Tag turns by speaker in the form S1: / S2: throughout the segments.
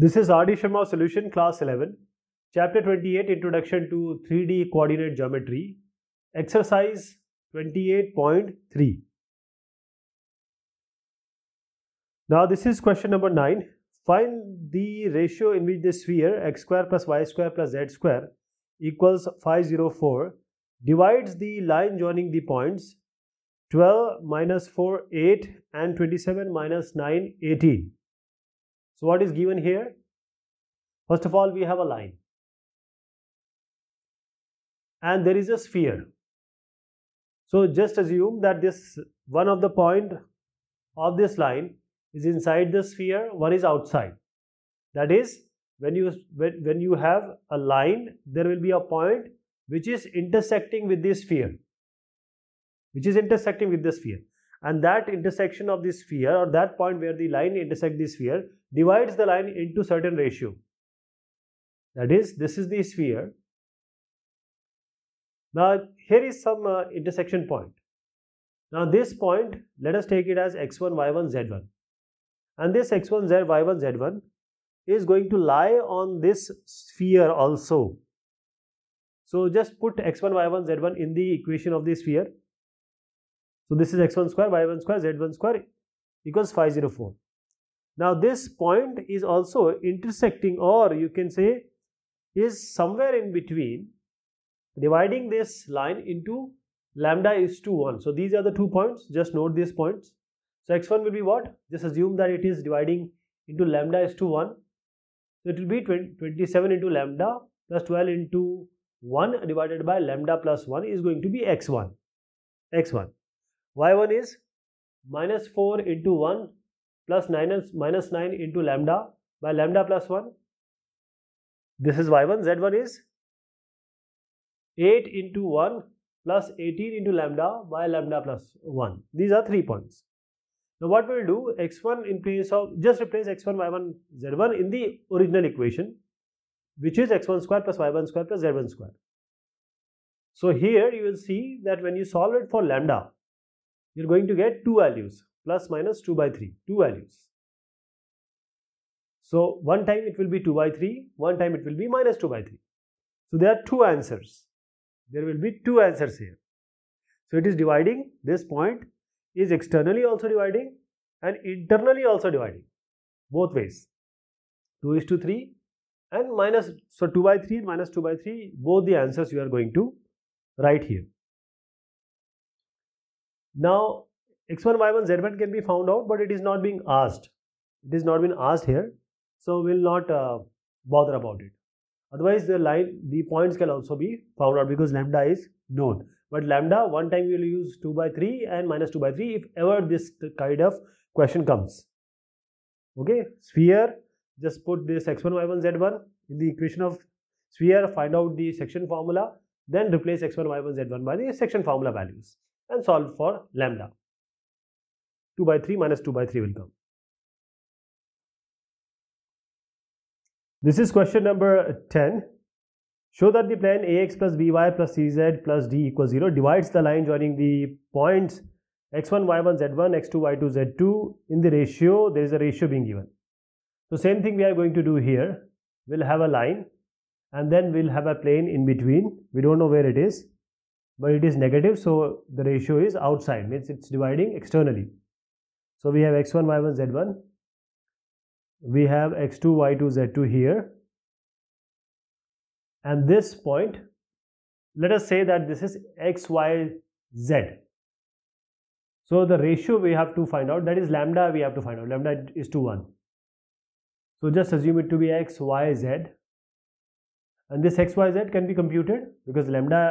S1: This is Adi Sharma solution class 11, chapter 28 introduction to 3D coordinate geometry, exercise 28.3. Now this is question number 9. Find the ratio in which the sphere x square plus y square plus z square equals 504 divides the line joining the points 12 minus 4 8 and 27 minus 9 18. So what is given here? First of all, we have a line. And there is a sphere. So just assume that this one of the point of this line is inside the sphere, one is outside. That is, when you, when, when you have a line, there will be a point which is intersecting with the sphere. Which is intersecting with the sphere and that intersection of the sphere or that point where the line intersect the sphere divides the line into certain ratio. That is, this is the sphere. Now, here is some uh, intersection point. Now, this point, let us take it as x1, y1, z1. And this x1, z, y1, z1 is going to lie on this sphere also. So, just put x1, y1, z1 in the equation of the sphere so this is x1 square, y1 square, z1 square equals 504. Now this point is also intersecting or you can say is somewhere in between dividing this line into lambda is 2 1. So these are the two points just note these points. So x1 will be what? Just assume that it is dividing into lambda is 2 1. So it will be 20, 27 into lambda plus 12 into 1 divided by lambda plus 1 is going to be x1. x1 y1 is minus 4 into 1 plus 9 9 into lambda by lambda plus 1. This is y1. z1 is 8 into 1 plus 18 into lambda by lambda plus 1. These are three points. Now what we will do x1 in place of just replace x1 y1 z1 in the original equation which is x1 square plus y1 square plus z1 square. So here you will see that when you solve it for lambda you're going to get two values plus minus 2 by 3 two values so one time it will be 2 by 3 one time it will be minus 2 by 3 so there are two answers there will be two answers here so it is dividing this point is externally also dividing and internally also dividing both ways 2 is to 3 and minus so 2 by 3 2 by 3 both the answers you are going to write here now, x1, y1, z1 can be found out, but it is not being asked. It is not been asked here, so we'll not uh, bother about it. Otherwise, the line, the points can also be found out because lambda is known. But lambda, one time we will use 2 by 3 and minus 2 by 3 if ever this kind of question comes. Okay, sphere, just put this x1, y1, z1 in the equation of sphere, find out the section formula, then replace x1, y1, z1 by the section formula values and solve for lambda. 2 by 3 minus 2 by 3 will come. This is question number 10. Show that the plane ax plus by plus cz plus d equals 0 divides the line joining the points x1, y1, z1, x2, y2, z2 in the ratio. There is a ratio being given. So same thing we are going to do here. We'll have a line and then we'll have a plane in between. We don't know where it is but it is negative so the ratio is outside means it's dividing externally so we have x1 y1 z1 we have x2 y2 z2 here and this point let us say that this is x y z so the ratio we have to find out that is lambda we have to find out lambda is to 1 so just assume it to be x y z and this x y z can be computed because lambda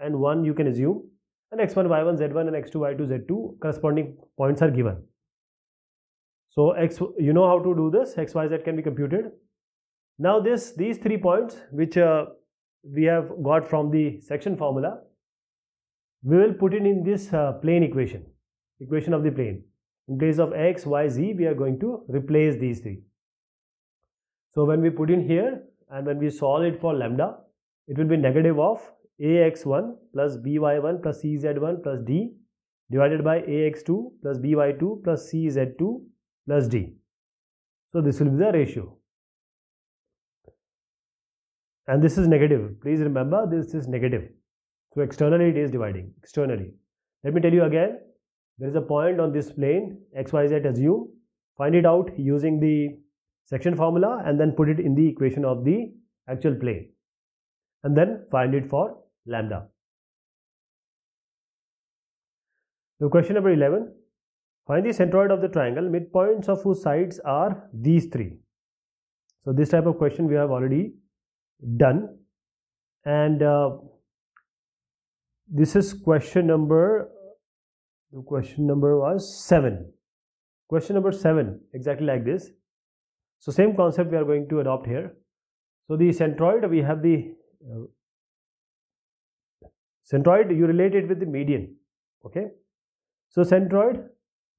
S1: and 1 you can assume and x1 y1 z1 and x2 y2 z2 corresponding points are given so x you know how to do this x y z can be computed now this these three points which uh, we have got from the section formula we will put it in this uh, plane equation equation of the plane in place of x y z we are going to replace these three so when we put in here and when we solve it for lambda it will be negative of ax1 plus by1 plus cz1 plus d divided by ax2 plus by2 plus cz2 plus d. So this will be the ratio. And this is negative. Please remember this is negative. So externally it is dividing externally. Let me tell you again. There is a point on this plane xyz assume. Find it out using the section formula and then put it in the equation of the actual plane and then find it for lambda. Now question number 11. Find the centroid of the triangle, midpoints of whose sides are these three. So this type of question we have already done and uh, this is question number the question number was 7 question number 7 exactly like this so same concept we are going to adopt here so the centroid we have the uh, Centroid, you relate it with the median. Okay. So centroid,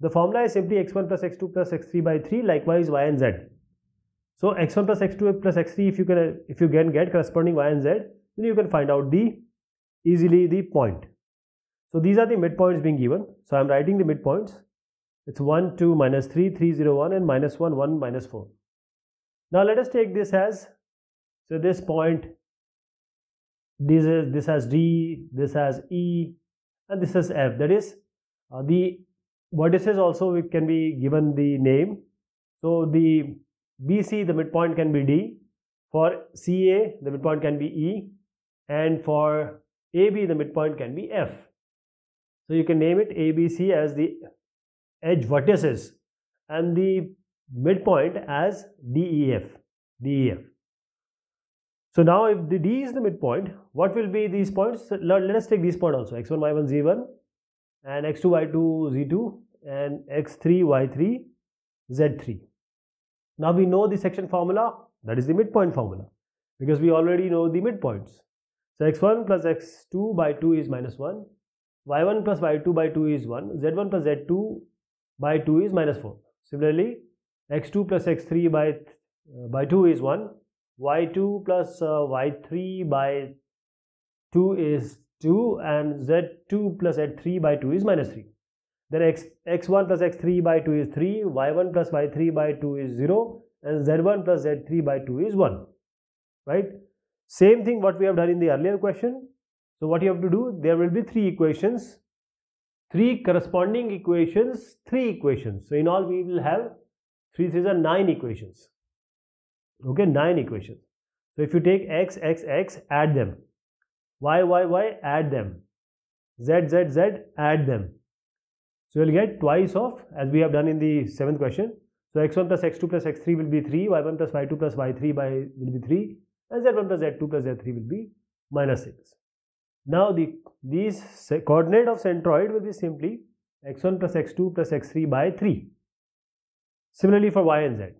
S1: the formula is simply x1 plus x2 plus x3 by 3, likewise y and z. So x1 plus x2 plus x3, if you can if you can get corresponding y and z, then you can find out the easily the point. So these are the midpoints being given. So I am writing the midpoints. It's 1, 2, minus 3, 3, 0, 1 and minus 1, 1, minus 4. Now let us take this as, so this point this is this has d this has e and this is f that is uh, the vertices also it can be given the name so the bc the midpoint can be d for ca the midpoint can be e and for ab the midpoint can be f so you can name it abc as the edge vertices and the midpoint as def def so now if the d is the midpoint, what will be these points? Let, let us take these points also x1, y1, z1 and x2, y2, z2 and x3, y3, z3. Now we know the section formula that is the midpoint formula because we already know the midpoints. So x1 plus x2 by 2 is minus 1, y1 plus y2 by 2 is 1, z1 plus z2 by 2 is minus 4. Similarly, x2 plus x3 by, uh, by 2 is 1, y2 plus uh, y3 by 2 is 2 and z2 plus z3 by 2 is minus 3 then x x1 plus x3 by 2 is 3 y1 plus y3 by 2 is 0 and z1 plus z3 by 2 is 1 right same thing what we have done in the earlier question so what you have to do there will be three equations three corresponding equations three equations so in all we will have three threes are nine equations okay nine equations so if you take x x x add them y y y add them z z z add them so you'll get twice of as we have done in the seventh question so x1 plus x2 plus x3 will be 3 y1 plus y2 plus y3 by will be 3 and z1 plus z2 plus z3 will be minus 6 now the these coordinate of centroid will be simply x1 plus x2 plus x3 by 3 similarly for y and z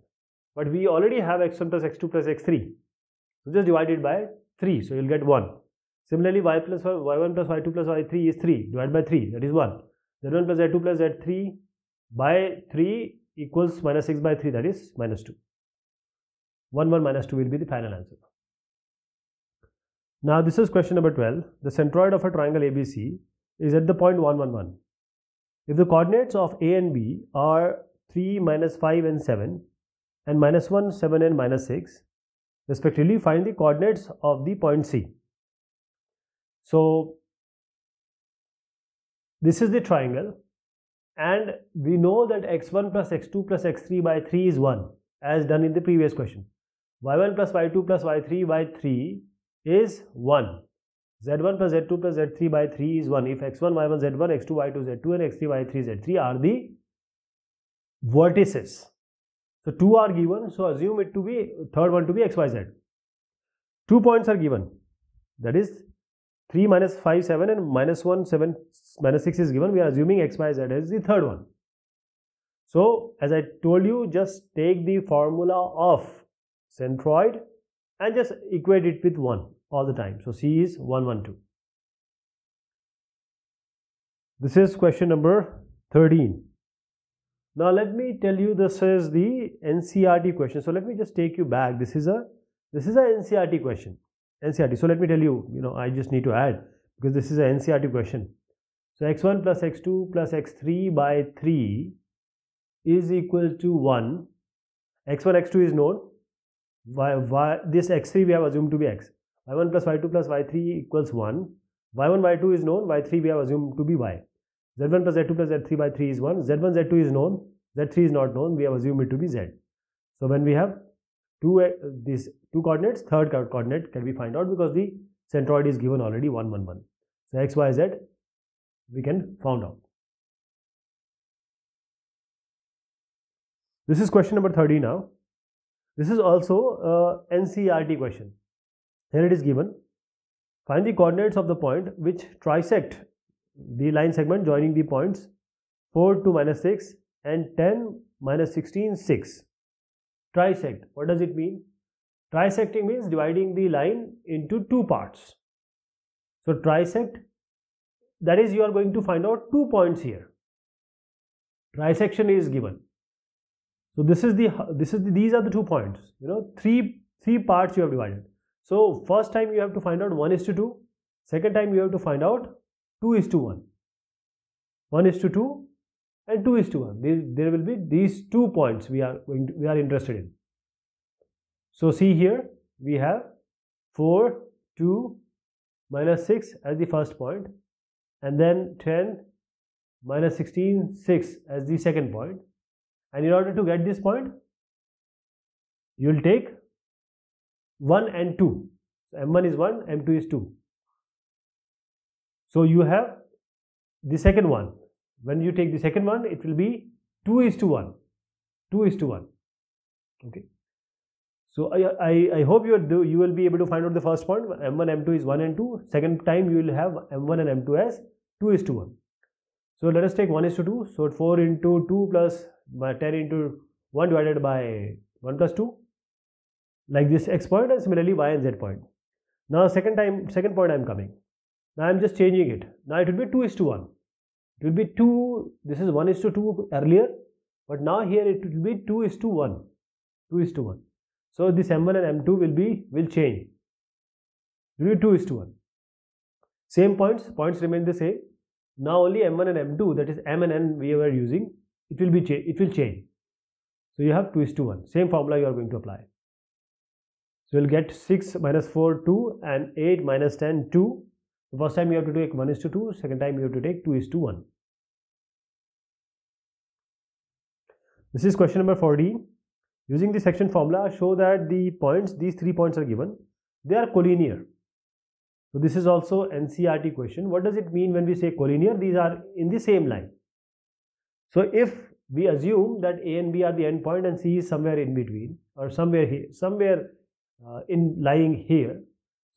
S1: but we already have x1 plus x2 plus x3. So just divide it by 3. So you'll get 1. Similarly, y plus y, one plus y2 plus y3 is 3. divided by 3. That is 1. Z1 plus Z2 plus Z3 by 3 equals minus 6 by 3. That is minus 2. 1 1 minus 2 will be the final answer. Now this is question number 12. The centroid of a triangle ABC is at the point 1 1 1. If the coordinates of A and B are 3 minus 5 and 7 and minus 1, 7 and minus 6 respectively find the coordinates of the point C. So, this is the triangle and we know that x1 plus x2 plus x3 by 3 is 1 as done in the previous question. y1 plus y2 plus y3 by 3 is 1. z1 plus z2 plus z3 by 3 is 1 if x1 y1 z1 x2 y2 z2 and x3 y3 z3 are the vertices so two are given. So assume it to be third one to be xyz. Two points are given. That is 3 minus 5 7 and minus 1 7 minus 6 is given. We are assuming xyz as the third one. So as I told you, just take the formula of centroid and just equate it with 1 all the time. So C is 1 1 2. This is question number 13. Now let me tell you this is the NCRT question. So let me just take you back. This is a this is a NCRT question. NCRT. So let me tell you, you know, I just need to add because this is a NCRT question. So x1 plus x2 plus x3 by 3 is equal to 1. x1, x2 is known. Y, y, this x3 we have assumed to be x. y1 plus y2 plus y3 equals 1. y1, y2 is known. y3 we have assumed to be y. Z1 plus Z2 plus Z3 by 3 is 1. Z1, Z2 is known. Z3 is not known. We have assumed it to be Z. So when we have two uh, these two coordinates, third coordinate can be find out because the centroid is given already 1, 1, 1. So X, Y, Z we can find out. This is question number 30 now. This is also a NCERT question. Here it is given. Find the coordinates of the point which trisect the line segment joining the points 4 to minus 6 and 10 minus 16 6 trisect what does it mean trisecting means dividing the line into two parts so trisect that is you are going to find out two points here trisection is given so this is the this is the, these are the two points you know three three parts you have divided so first time you have to find out 1 is to 2 second time you have to find out 2 is to 1 1 is to 2 and 2 is to 1 there, there will be these two points we are going to, we are interested in so see here we have 4 2 minus 6 as the first point and then 10 minus 16 6 as the second point and in order to get this point you will take 1 and 2 so m1 is 1 m2 is 2 so you have the second one. When you take the second one, it will be 2 is to 1. 2 is to 1. Okay. So I, I, I hope you, you will be able to find out the first point. M1, M2 is 1 and 2. Second time you will have M1 and M2 as 2 is to 1. So let us take 1 is to 2. So 4 into 2 plus uh, 10 into 1 divided by 1 plus 2. Like this x point and similarly y and z point. Now second time, second point I am coming. Now I'm just changing it. Now it will be 2 is to 1. It will be 2, this is 1 is to 2 earlier, but now here it will be 2 is to 1. 2 is to 1. So this M1 and M2 will be will change. It will be 2 is to 1. Same points, points remain the same. Now only M1 and M2, that is M and N we were using, it will be it will change. So you have 2 is to 1. Same formula you are going to apply. So you'll get 6 minus 4, 2 and 8 minus 10, 2 first time you have to take 1 is to 2, second time you have to take 2 is to 1. This is question number 14. Using the section formula, show that the points, these three points are given, they are collinear. So this is also NCRT question. What does it mean when we say collinear? These are in the same line. So if we assume that A and B are the end point and C is somewhere in between or somewhere here, somewhere uh, in lying here,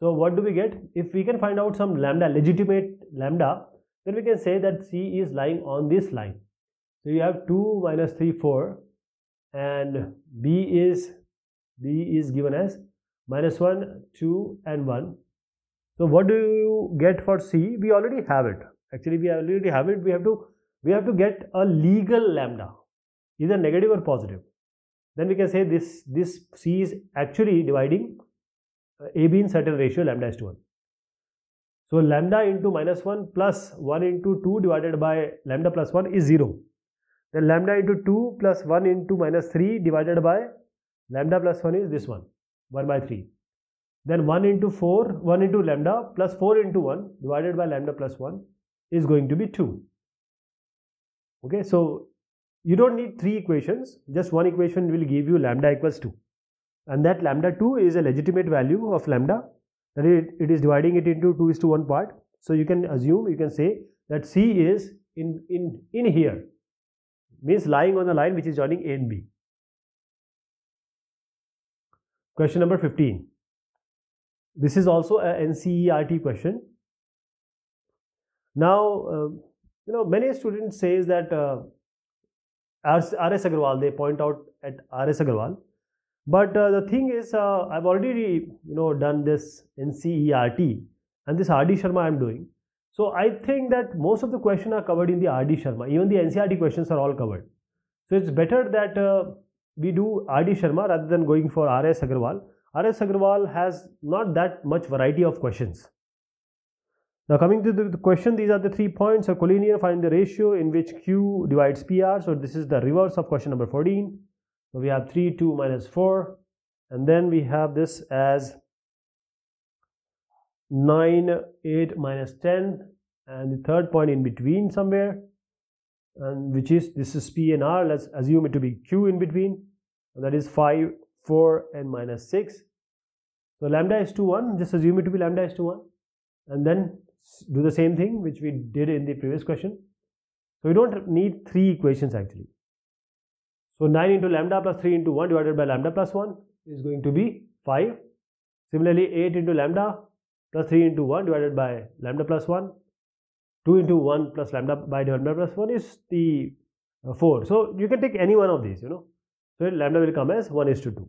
S1: so what do we get? If we can find out some lambda, legitimate lambda, then we can say that C is lying on this line. So you have 2 minus 3, 4 and B is B is given as minus 1, 2 and 1. So what do you get for C? We already have it. Actually we already have it. We have to we have to get a legal lambda either negative or positive. Then we can say this this C is actually dividing AB in certain ratio lambda is to 1. So lambda into minus 1 plus 1 into 2 divided by lambda plus 1 is 0. Then lambda into 2 plus 1 into minus 3 divided by lambda plus 1 is this one 1 by 3. Then 1 into 4 1 into lambda plus 4 into 1 divided by lambda plus 1 is going to be 2. Okay, so you don't need three equations, just one equation will give you lambda equals 2 and that lambda 2 is a legitimate value of lambda that it, it is dividing it into 2 is to 1 part so you can assume you can say that c is in in in here means lying on the line which is joining a and b question number 15 this is also a ncert question now uh, you know many students says that uh, rs agarwal they point out at rs agarwal but uh, the thing is, uh, I've already you know done this NCERT and this RD Sharma I'm doing. So I think that most of the questions are covered in the RD Sharma. Even the NCERT questions are all covered. So it's better that uh, we do RD Sharma rather than going for RS Agarwal. RS Agarwal has not that much variety of questions. Now coming to the question, these are the three points. A collinear find the ratio in which Q divides PR. So this is the reverse of question number 14. So we have 3, 2 minus 4. And then we have this as 9, 8 minus 10. And the third point in between somewhere. And which is, this is P and R. Let's assume it to be Q in between. And that is 5, 4 and minus 6. So lambda is two 1. Just assume it to be lambda is two 1. And then do the same thing which we did in the previous question. So we don't need three equations actually. So 9 into lambda plus 3 into 1 divided by lambda plus 1 is going to be 5. Similarly, 8 into lambda plus 3 into 1 divided by lambda plus 1. 2 into 1 plus lambda by lambda plus 1 is the uh, 4. So you can take any one of these, you know. So lambda will come as 1 is to 2.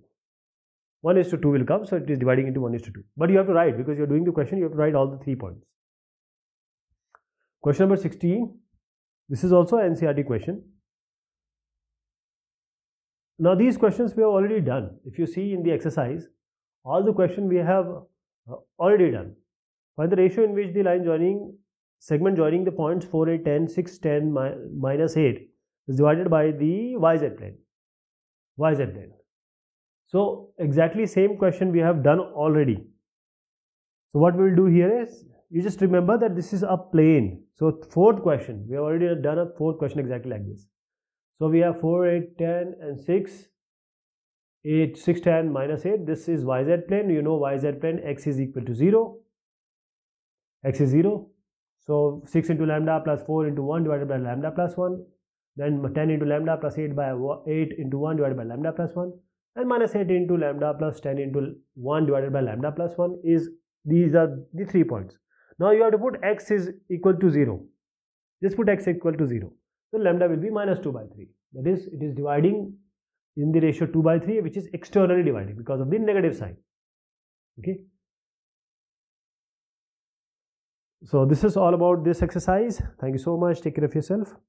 S1: 1 is to 2 will come, so it is dividing into 1 is to 2. But you have to write because you are doing the question, you have to write all the three points. Question number 16. This is also an NCRT question. Now these questions we have already done. If you see in the exercise, all the question we have uh, already done. Find the ratio in which the line joining segment joining the points 4, 8, 10, 6, 10, mi minus 8 is divided by the yz plane. yz plane. So exactly same question we have done already. So what we will do here is you just remember that this is a plane. So fourth question, we have already done a fourth question exactly like this. So we have 4, 8, 10 and 6. 8, 6, 10 minus 8. This is yz plane. You know yz plane x is equal to 0. x is 0. So 6 into lambda plus 4 into 1 divided by lambda plus 1. Then 10 into lambda plus 8 by 8 into 1 divided by lambda plus 1. And minus 8 into lambda plus 10 into 1 divided by lambda plus 1 is these are the three points. Now you have to put x is equal to 0. Just put x equal to 0. So lambda will be minus 2 by 3. That is, it is dividing in the ratio 2 by 3, which is externally dividing because of the negative sign. Okay. So this is all about this exercise. Thank you so much. Take care of yourself.